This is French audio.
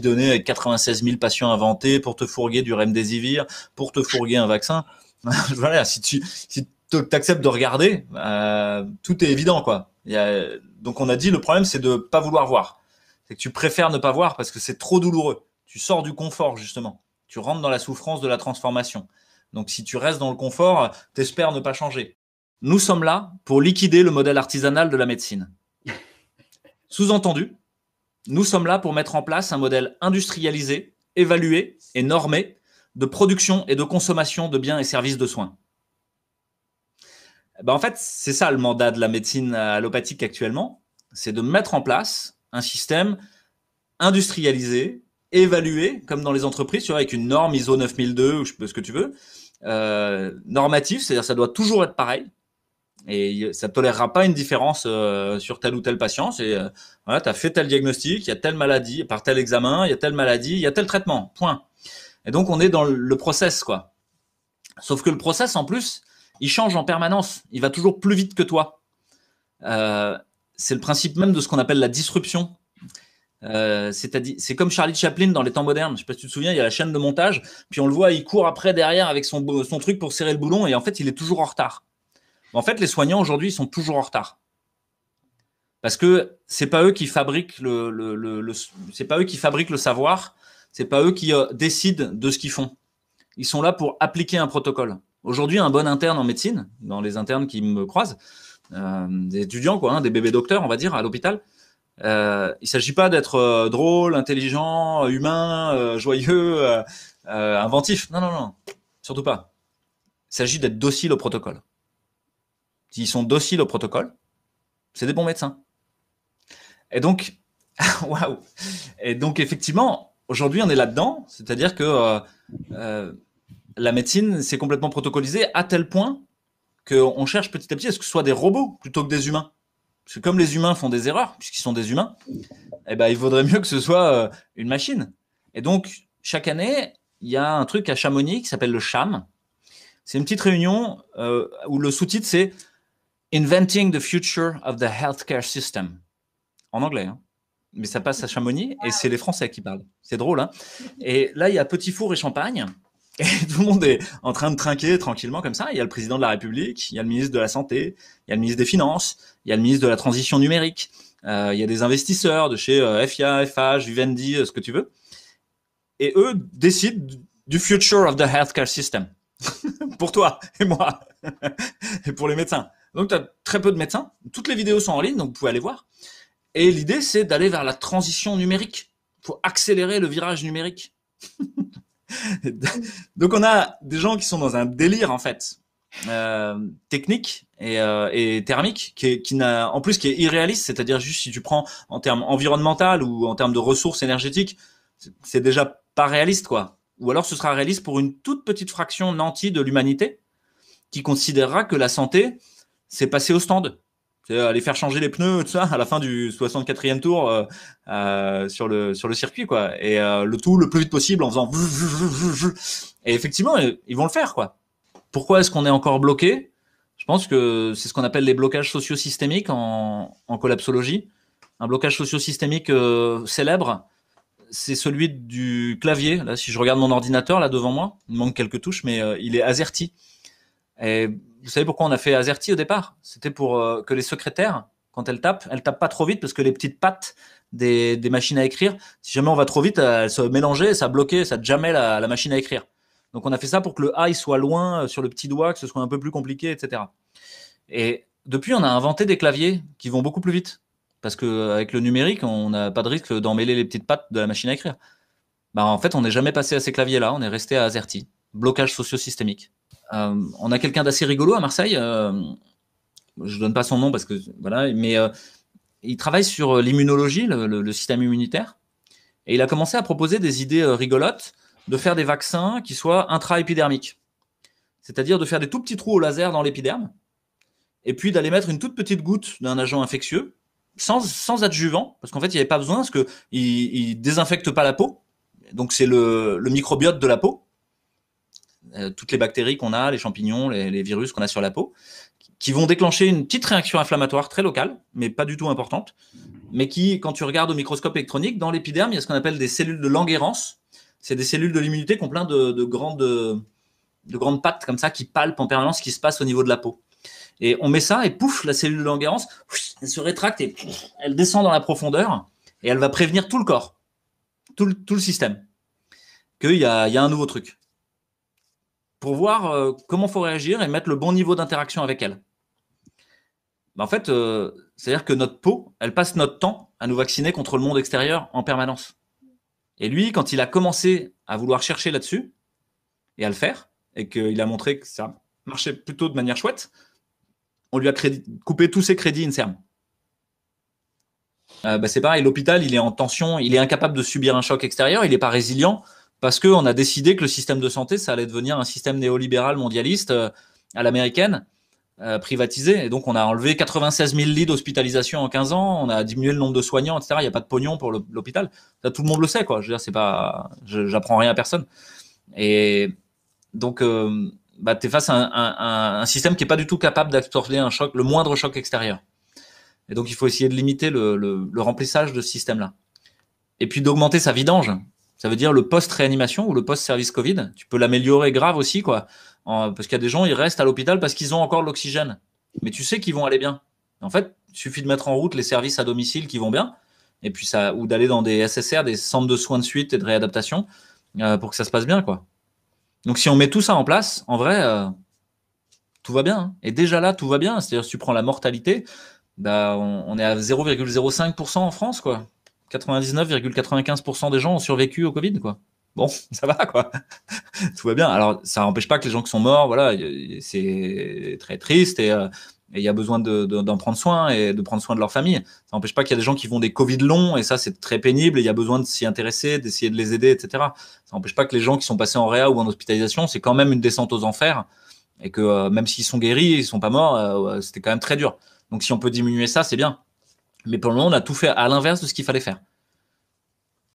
Donner avec 96 000 patients inventés pour te fourguer du remdesivir, pour te fourguer un vaccin. voilà, si tu si acceptes de regarder, euh, tout est évident quoi. Il donc on a dit le problème c'est de ne pas vouloir voir, c'est que tu préfères ne pas voir parce que c'est trop douloureux. Tu sors du confort justement, tu rentres dans la souffrance de la transformation. Donc si tu restes dans le confort, t'espères ne pas changer. Nous sommes là pour liquider le modèle artisanal de la médecine. Sous-entendu, nous sommes là pour mettre en place un modèle industrialisé, évalué et normé de production et de consommation de biens et services de soins. Ben, en fait, c'est ça le mandat de la médecine allopathique actuellement, c'est de mettre en place un système industrialisé, évalué, comme dans les entreprises, avec une norme ISO 9002 ou ce que tu veux, euh, normative, normatif, c'est-à-dire ça doit toujours être pareil, et ça ne tolérera pas une différence euh, sur tel ou tel patient. C'est euh, voilà, tu as fait tel diagnostic, il y a telle maladie, par tel examen, il y a telle maladie, il y a tel traitement. Point. Et donc on est dans le process quoi. Sauf que le process en plus, il change en permanence, il va toujours plus vite que toi. Euh, c'est le principe même de ce qu'on appelle la disruption. Euh, c'est comme Charlie Chaplin dans les temps modernes. Je sais pas si tu te souviens, il y a la chaîne de montage, puis on le voit, il court après derrière avec son, son truc pour serrer le boulon, et en fait, il est toujours en retard. En fait, les soignants aujourd'hui sont toujours en retard. Parce que c'est pas eux qui fabriquent le, c'est pas eux qui fabriquent le savoir, c'est pas eux qui euh, décident de ce qu'ils font. Ils sont là pour appliquer un protocole. Aujourd'hui, un bon interne en médecine, dans les internes qui me croisent, euh, des étudiants quoi, hein, des bébés docteurs, on va dire, à l'hôpital, euh, il ne s'agit pas d'être drôle, intelligent, humain, joyeux, inventif. Non, non, non, surtout pas. Il s'agit d'être docile au protocole s'ils sont dociles au protocole, c'est des bons médecins. Et donc, waouh Et donc, effectivement, aujourd'hui, on est là-dedans, c'est-à-dire que euh, euh, la médecine s'est complètement protocolisée à tel point qu'on cherche petit à petit à ce que ce soit des robots plutôt que des humains. Parce que comme les humains font des erreurs, puisqu'ils sont des humains, et eh ben, il vaudrait mieux que ce soit euh, une machine. Et donc, chaque année, il y a un truc à Chamonix qui s'appelle le CHAM. C'est une petite réunion où le sous-titre, c'est Inventing the Future of the Healthcare System. En anglais, hein. mais ça passe à Chamonix et c'est les Français qui parlent. C'est drôle. Hein. et là, il y a Petit Four et Champagne. Et tout le monde est en train de trinquer tranquillement comme ça. Il y a le président de la République, il y a le ministre de la Santé, il y a le ministre des Finances, il y a le ministre de la Transition numérique, euh, il y a des investisseurs de chez euh, FIA, FH, Vivendi, euh, ce que tu veux. Et eux décident du future of the healthcare system. pour toi et moi et pour les médecins. Donc, tu as très peu de médecins. Toutes les vidéos sont en ligne, donc vous pouvez aller voir. Et l'idée, c'est d'aller vers la transition numérique. Il faut accélérer le virage numérique. donc, on a des gens qui sont dans un délire, en fait, euh, technique et, euh, et, thermique, qui, qui n'a, en plus, qui est irréaliste. C'est-à-dire, juste si tu prends en termes environnemental ou en termes de ressources énergétiques, c'est déjà pas réaliste, quoi. Ou alors, ce sera réaliste pour une toute petite fraction nantie de l'humanité qui considérera que la santé, c'est passer au stand. C'est aller faire changer les pneus, tout ça, à la fin du 64e tour euh, euh, sur, le, sur le circuit, quoi. Et euh, le tout le plus vite possible en faisant. Et effectivement, ils vont le faire, quoi. Pourquoi est-ce qu'on est encore bloqué Je pense que c'est ce qu'on appelle les blocages socio-systémiques en, en, collapsologie. Un blocage socio-systémique euh, célèbre, c'est celui du clavier. Là, si je regarde mon ordinateur, là, devant moi, il manque quelques touches, mais il est azerty. Et vous savez pourquoi on a fait AZERTY au départ C'était pour euh, que les secrétaires, quand elles tapent, elles tapent pas trop vite parce que les petites pattes des, machines à écrire, si jamais on va trop vite, elles se mélangeaient, ça bloquait, ça jamais la, machine à écrire. Donc on a fait ça pour que le A soit loin euh, sur le petit doigt, que ce soit un peu plus compliqué, etc. Et depuis, on a inventé des claviers qui vont beaucoup plus vite. Parce qu'avec euh, le numérique, on n'a pas de risque d'emmêler les petites pattes de la machine à écrire. Bah, en fait, on n'est jamais passé à ces claviers-là, on est resté à AZERTY, blocage socio-systémique. Euh, on a quelqu'un d'assez rigolo à Marseille. Euh, je donne pas son nom parce que voilà, mais euh, il travaille sur l'immunologie, le, système immunitaire, et il a commencé à proposer des idées rigolotes de faire des vaccins qui soient intra-épidermiques, c'est-à-dire de faire des tout petits trous au laser dans l'épiderme, et puis d'aller mettre une toute petite goutte d'un agent infectieux sans, adjuvant, parce qu'en fait il n'y avait pas besoin, parce qu'il ne désinfecte pas la peau, donc c'est le microbiote de la peau, euh, toutes les bactéries qu'on a, les champignons, les, virus qu'on a sur la peau, qui vont déclencher une petite réaction inflammatoire très locale, mais pas du tout importante, mais qui, quand tu regardes au microscope électronique, dans l'épiderme, il y a ce qu'on appelle des cellules de Langerhans. C'est des cellules de l'immunité qui ont plein de, grandes, de grandes pattes comme ça, qui palpent en permanence ce qui se passe au niveau de la peau. Et on met ça et pouf, la cellule de Langerhans, se rétracte et elle descend dans la profondeur et elle va prévenir tout le corps, tout le, système, qu'il y a un nouveau truc pour voir comment euh, comment faut réagir et mettre le bon niveau d'interaction avec elle. Bah, en fait, euh, c'est-à-dire que notre peau, elle passe notre temps à nous vacciner contre le monde extérieur en permanence. Et lui, quand il a commencé à vouloir chercher là-dessus et à le faire, et qu'il a montré que ça marchait plutôt de manière chouette, on lui a coupé tous ses crédits in Euh, bah, c'est pareil, l'hôpital, il est en tension, il est incapable de subir un choc extérieur, il n'est pas résilient, parce qu'on a décidé que le système de santé, ça allait devenir un système néolibéral mondialiste euh, à l'américaine, euh, privatisé. Et donc, on a enlevé 96 000 lits d'hospitalisation en 15 ans, on a diminué le nombre de soignants, etc. Il n'y a pas de pognon pour l'hôpital. tout le monde le sait, quoi. Je veux dire, c'est pas, j'apprends rien à personne. Et donc, euh, bah, tu es face à un, système qui n'est pas du tout capable d'absorber le moindre choc extérieur. Et donc, il faut essayer de limiter le, le remplissage de ce système-là. Et puis d'augmenter sa vidange. Ça veut dire le post-réanimation ou le post-service Covid. Tu peux l'améliorer grave aussi, quoi. parce qu'il y a des gens, ils restent à l'hôpital parce qu'ils ont encore de l'oxygène. Mais tu sais qu'ils vont aller bien. En fait, il suffit de mettre en route les services à domicile qui vont bien, et puis ça, ou d'aller dans des SSR, des centres de soins de suite et de réadaptation, euh, pour que ça se passe bien, quoi. Donc si on met tout ça en place, en vrai, euh, tout va bien. Hein. Et déjà là, tout va bien. C'est-à-dire, si tu prends la mortalité, bah, on, on est à 0,05% en France, quoi. 99,95% des gens ont survécu au Covid, quoi. Bon, ça va, quoi. Tout va bien. Alors, ça n'empêche pas que les gens qui sont morts, voilà, c'est très triste euh, et il y a besoin d'en prendre soin et de prendre soin de leur famille. Ça n'empêche pas qu'il y a des gens qui vont des Covid longs et ça, c'est très pénible et il y a besoin de s'y intéresser, d'essayer de les aider, etc. Ça n'empêche pas que les gens qui sont passés en réa ou en hospitalisation, c'est quand même une descente aux enfers et que euh, même s'ils sont guéris, ils sont pas morts, euh, c'était quand même très dur. Donc, si on peut diminuer ça, c'est bien. Mais pour le moment, on a tout fait à l'inverse de ce qu'il fallait faire.